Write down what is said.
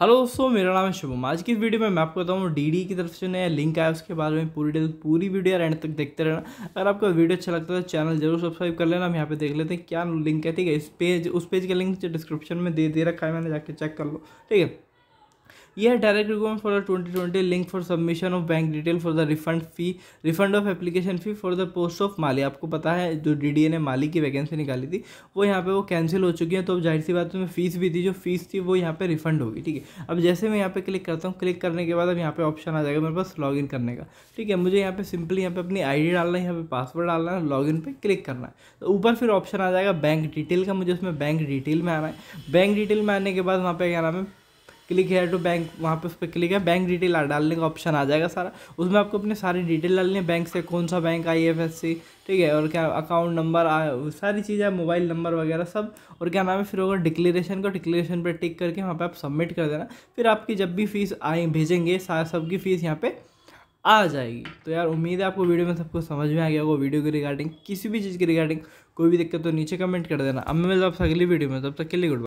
hello दोस्तों मेरा नाम है शुभम आज की इस वीडियो में मैं आपको बताऊँ डी की तरफ से नया लिंक आया उसके बारे में पूरी डिटेल पूरी वीडियो एंड तक देखते रहना अगर आपको वीडियो अच्छा लगता है तो चैनल जरूर सब्सक्राइब कर लेना हम यहाँ पे देख लेते हैं क्या लिंक है ठीक है इस पेज उस पेज का लिंक डिस्क्रिप्शन में दे दे रखा है मैंने जाके चेक कर लो ठीक है यह direct requirement for twenty twenty link for submission of bank detail for the refund fee refund of application fee for the post of mali आपको पता है जो डी डी ए ने माली की वैकेंसी निकाली थी वो यहाँ पे वो कैंसिल हो चुकी है तो अब जाहिर सी बात में फीस भी थी जो फीस थी वो यहाँ पे रिफंड होगी ठीक है अब जैसे मैं यहाँ पे क्लिक करता हूँ क्लिक करने के बाद अब यहाँ पे ऑप्शन आ जाएगा मेरे पास लॉग इन करने का ठीक है मुझे यहाँ पे सिंपली यहाँ पे अपनी डी डालना है यहाँ पे पासवर्ड डालना है लॉग इन पर क्लिक करना है तो ऊपर फिर ऑप्शन आ जाएगा बैंक डिटेल का मुझे उसमें बैंक डिटेल में आना है बैंक डिटेल में आने के बाद वहाँ पे क्या नाम है क्लिक हेयर टू बैंक वहाँ पे उस पर क्लिक है बैंक डिटेल डालने का ऑप्शन आ जाएगा सारा उसमें आपको अपने सारी डिटेल डालनी है बैंक से कौन सा bank I F S C ठीक है और क्या अकाउंट नंबर सारी चीज़ें मोबाइल नंबर वगैरह सब और क्या नाम है फिर होगा डिक्लेरेशन को डिक्लेरेशन पर टिक करके वहाँ पर आप सबमिट कर देना फिर आपकी जब भी फ़ीस आए भेजेंगे सबकी फ़ीस यहाँ पर आ जाएगी तो यार उम्मीद है आपको वीडियो में सबको समझ में आ गया होगा वीडियो के रिगार्डिंग किसी भी चीज़ की रिगार्डिंग कोई भी दिक्कत तो नीचे कमेंट कर देना अब मैं मिलता आपसे अगली वीडियो में तब तक के लिए गुड